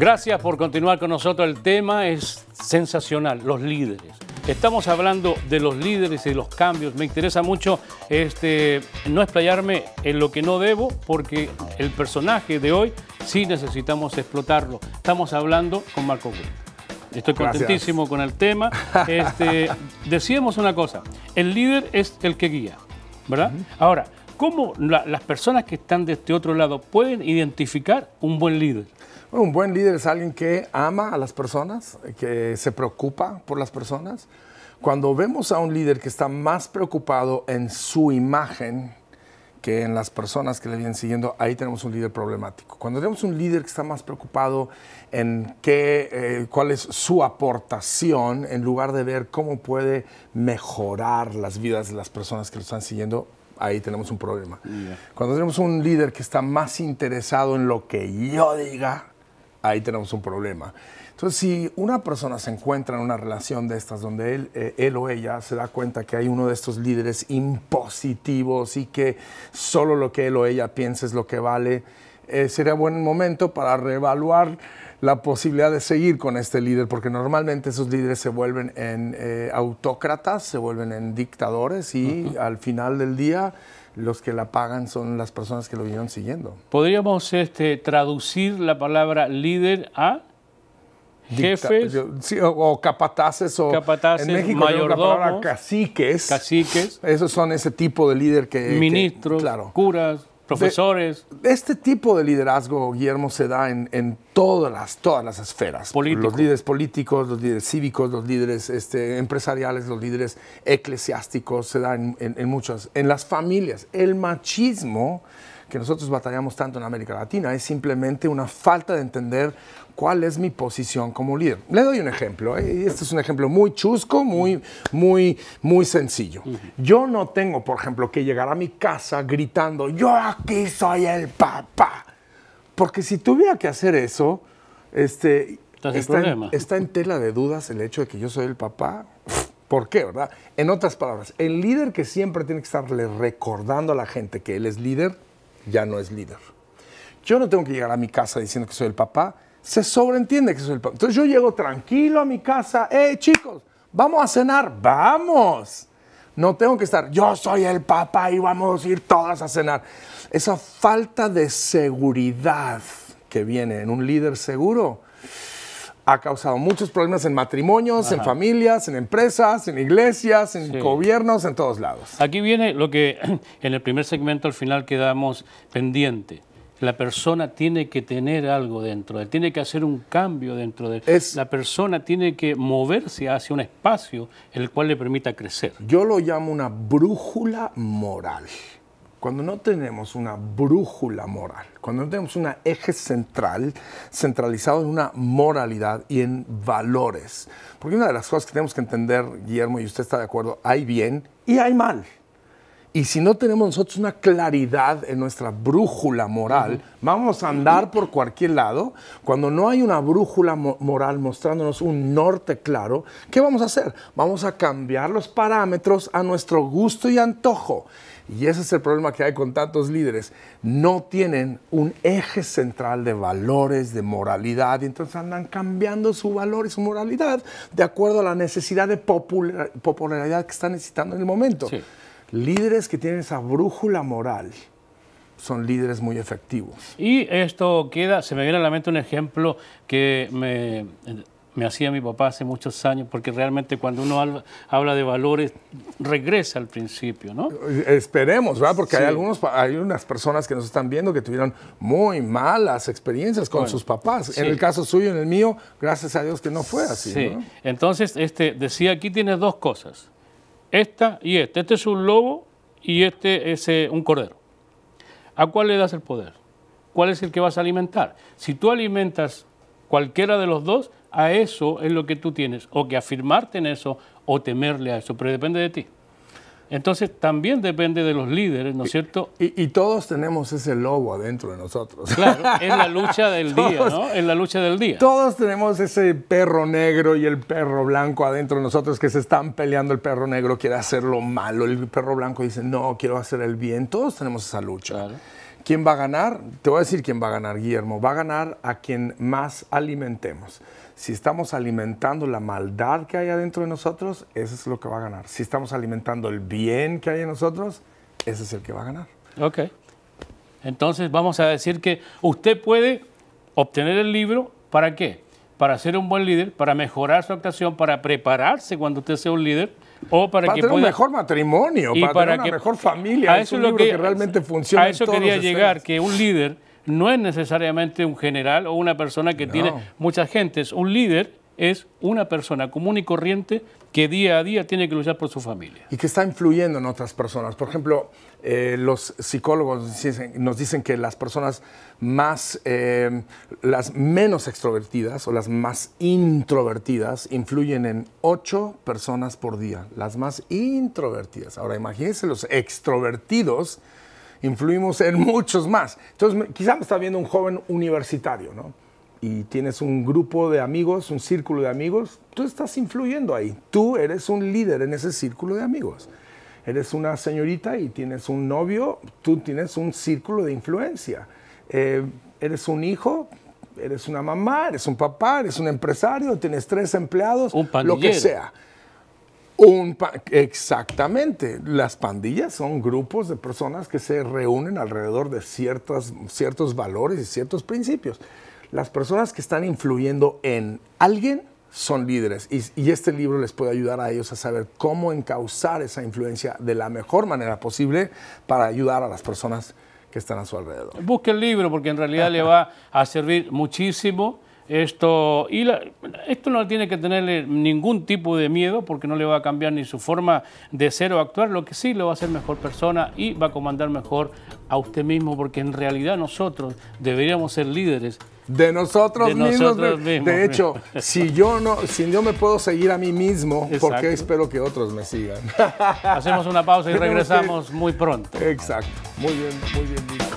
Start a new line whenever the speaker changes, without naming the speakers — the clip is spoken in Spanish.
Gracias por continuar con nosotros. El tema es sensacional, los líderes. Estamos hablando de los líderes y los cambios. Me interesa mucho este, no explayarme en lo que no debo, porque el personaje de hoy sí necesitamos explotarlo. Estamos hablando con Marco Gómez. Estoy contentísimo con el tema. Este, decíamos una cosa, el líder es el que guía, ¿verdad? Ahora, ¿cómo las personas que están de este otro lado pueden identificar un buen líder? un buen líder es alguien
que ama a las personas, que se preocupa por las personas. Cuando vemos a un líder que está más preocupado en su imagen que en las personas que le vienen siguiendo, ahí tenemos un líder problemático. Cuando tenemos un líder que está más preocupado en qué, eh, cuál es su aportación, en lugar de ver cómo puede mejorar las vidas de las personas que lo están siguiendo, ahí tenemos un problema. Cuando tenemos un líder que está más interesado en lo que yo diga, ahí tenemos un problema. Entonces, si una persona se encuentra en una relación de estas donde él, eh, él, o ella se da cuenta que hay uno de estos líderes impositivos y que solo lo que él o ella piensa es lo que vale, eh, sería buen momento para reevaluar la posibilidad de seguir con este líder, porque normalmente esos líderes se vuelven en eh, autócratas, se vuelven en dictadores y al final del día los que la pagan son las personas que lo vinieron siguiendo.
¿Podríamos este, traducir la palabra líder a jefes? sí, o, capataces. O, en México La palabra
caciques. Caciques. Esos son ese tipo de líder que... Ministros, que, claro. curas profesores. este tipo de liderazgo, Guillermo, se da en, en todas, las, todas las esferas. Los líderes políticos, los líderes cívicos, los líderes este, empresariales, los líderes eclesiásticos, se da en muchas. En las familias, el machismo que nosotros batallamos tanto en América Latina, es simplemente una falta de entender cuál es mi posición como líder. Le doy un ejemplo, ¿eh? este es un ejemplo muy chusco, muy, muy, muy sencillo. Yo no tengo, por ejemplo, que llegar a mi casa gritando, yo aquí soy el papá, porque si tuviera que hacer eso, este, está en, está en tela de dudas el hecho de que yo soy el papá. ¿Por qué, verdad? En otras palabras, el líder que siempre tiene que estarle recordando a la gente que él es líder, ya no es líder. Yo no tengo que llegar a mi casa diciendo que soy el papá, se sobreentiende que soy el papá. Entonces yo llego tranquilo a mi casa, Eh, chicos, vamos a cenar, vamos. No tengo que estar, yo soy el papá y vamos a ir todas a cenar. Esa falta de seguridad que viene en un líder seguro ha causado muchos problemas en matrimonios, en familias, en empresas, en iglesias, en gobiernos, en todos lados.
Aquí viene lo que en el primer segmento al final quedamos pendiente. La persona tiene que tener algo dentro de él, tiene que hacer un cambio dentro de él. la persona tiene que moverse hacia un espacio el cual le permita crecer. Yo lo llamo una brújula moral cuando no tenemos una
brújula moral, cuando no tenemos un eje central, centralizado en una moralidad y en valores. Porque una de las cosas que tenemos que entender, Guillermo, y usted está de acuerdo, hay bien y hay mal. Y si no tenemos nosotros una claridad en nuestra brújula moral, vamos a andar por cualquier lado. Cuando no hay una brújula moral mostrándonos un norte claro, ¿qué vamos a hacer? Vamos a cambiar los parámetros a nuestro gusto y antojo. Y ese es el problema que hay con tantos líderes. No tienen un eje central de valores, de moralidad, y entonces andan cambiando su valor y su moralidad de acuerdo a la necesidad de popularidad que están necesitando en el momento. Líderes que tienen esa brújula moral son líderes muy efectivos.
Y esto queda, se me viene a la mente un ejemplo que me me hacía mi papá hace muchos años, porque realmente cuando uno habla de valores, regresa al principio, ¿no?
Esperemos, ¿verdad? Porque hay, algunos, hay unas personas que nos están viendo que tuvieron muy malas experiencias con sus papás. En el caso suyo, en el
mío, gracias a Dios que no fue así. entonces este, decía, aquí tienes dos cosas, esta y esta. Este es un lobo y este es eh, un cordero. ¿A cuál le das el poder? ¿Cuál es el que vas a alimentar? Si tú alimentas cualquiera de los dos, a eso es lo que tú tienes, o que afirmarte en eso o temerle a eso, pero depende de ti. Entonces también depende de los líderes, ¿no es cierto? Y, todos tenemos ese lobo adentro de nosotros. Claro, es la lucha del día, ¿no? Es la lucha del día. Todos
tenemos ese perro negro y el perro blanco adentro de nosotros que se están peleando. El perro negro quiere hacer lo malo, el perro blanco dice, no, quiero hacer el bien. Todos tenemos esa lucha. Claro. ¿Quién va a ganar? Te voy a decir quién va a ganar, Guillermo. Va a ganar a quien más alimentemos. Si estamos alimentando la maldad que hay adentro de nosotros, eso es lo que va a ganar. Si estamos alimentando el bien que hay en nosotros, ese es el que va a ganar.
Ok. Entonces vamos a decir que usted puede obtener el libro, ¿para qué? Para ser un buen líder, para mejorar su actuación, para prepararse cuando usted sea un líder para, que tener un mejor matrimonio, para, tener una mejor familia. eso es lo que... realmente funciona. A eso quería llegar, que un líder no es necesariamente un general o una persona que tiene muchas gentes. Un líder es una persona común y corriente que día a día tiene que luchar por su familia.
Y que está influyendo en otras personas. Por ejemplo, eh, los psicólogos nos dicen, que las personas más, eh, las menos extrovertidas o las más introvertidas influyen en ocho personas por día, las más introvertidas. Ahora imagínense los extrovertidos, influimos en muchos más. Entonces, quizás me está viendo un joven universitario, ¿no? y tienes un grupo de amigos, un círculo de amigos, tú estás influyendo ahí. Tú eres un líder en ese círculo de amigos. Eres una señorita y tienes un novio, tú tienes un círculo de influencia. Eh, eres un hijo, eres una mamá, eres un papá, eres un empresario, tienes tres empleados, lo que sea. exactamente. Las pandillas son grupos de personas que se reúnen alrededor de ciertos valores y ciertos principios las personas que están influyendo en alguien son líderes y, este libro les puede ayudar a ellos a saber cómo encauzar esa influencia de la mejor manera posible para ayudar a las personas que están a su alrededor.
Busque el libro porque en realidad le va a servir muchísimo. Esto, y esto no tiene que tenerle ningún tipo de miedo porque no le va a cambiar ni su forma de ser o actuar, lo que sí le va a hacer mejor persona y va a comandar mejor a usted mismo porque en realidad nosotros deberíamos ser líderes de nosotros, mismos, De hecho, si yo no, si yo me puedo seguir a mí mismo, porque
espero que otros me sigan.
Hacemos una pausa y regresamos muy pronto. Exacto. Muy bien, muy bien.